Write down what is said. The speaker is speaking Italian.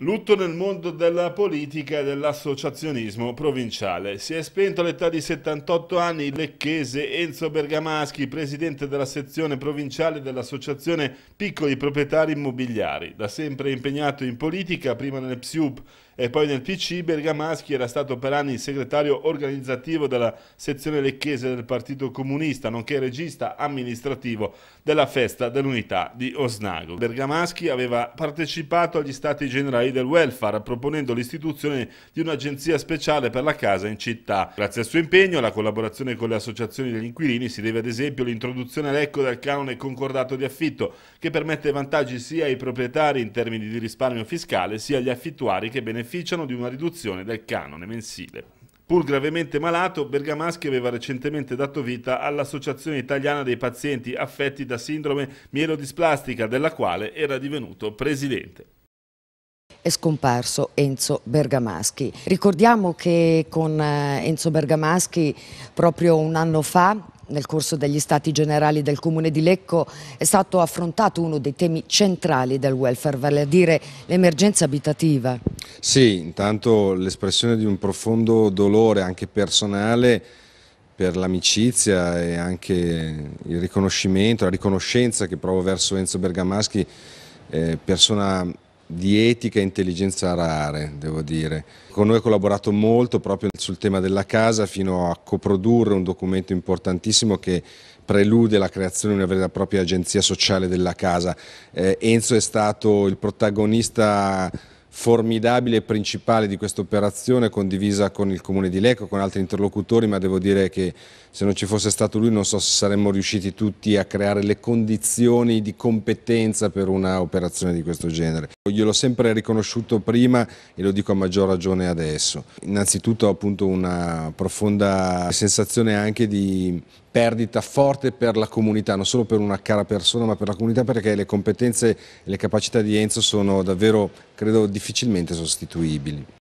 Lutto nel mondo della politica e dell'associazionismo provinciale. Si è spento all'età di 78 anni il lecchese Enzo Bergamaschi, presidente della sezione provinciale dell'associazione Piccoli Proprietari Immobiliari, da sempre impegnato in politica, prima nel PSUP e poi nel PC Bergamaschi era stato per anni il segretario organizzativo della sezione lecchese del Partito Comunista, nonché regista amministrativo della Festa dell'Unità di Osnago. Bergamaschi aveva partecipato agli Stati Generali del Welfare, proponendo l'istituzione di un'agenzia speciale per la casa in città. Grazie al suo impegno e alla collaborazione con le associazioni degli inquilini si deve ad esempio l'introduzione all'ecco del canone concordato di affitto, che permette vantaggi sia ai proprietari in termini di risparmio fiscale, sia agli affittuari che beneficiano beneficiano di una riduzione del canone mensile. Pur gravemente malato, Bergamaschi aveva recentemente dato vita all'Associazione Italiana dei Pazienti affetti da sindrome mielodisplastica, della quale era divenuto presidente è scomparso Enzo Bergamaschi. Ricordiamo che con eh, Enzo Bergamaschi proprio un anno fa nel corso degli stati generali del comune di Lecco è stato affrontato uno dei temi centrali del welfare, vale a dire l'emergenza abitativa. Sì, intanto l'espressione di un profondo dolore anche personale per l'amicizia e anche il riconoscimento, la riconoscenza che provo verso Enzo Bergamaschi, eh, persona di etica e intelligenza rare, devo dire. Con noi ha collaborato molto proprio sul tema della casa fino a coprodurre un documento importantissimo che prelude la creazione di una vera e propria agenzia sociale della casa. Eh, Enzo è stato il protagonista formidabile e principale di questa operazione condivisa con il Comune di Lecco, con altri interlocutori, ma devo dire che se non ci fosse stato lui non so se saremmo riusciti tutti a creare le condizioni di competenza per una operazione di questo genere. Gliel'ho sempre riconosciuto prima e lo dico a maggior ragione adesso. Innanzitutto appunto una profonda sensazione anche di perdita forte per la comunità, non solo per una cara persona ma per la comunità perché le competenze e le capacità di Enzo sono davvero credo difficilmente sostituibili.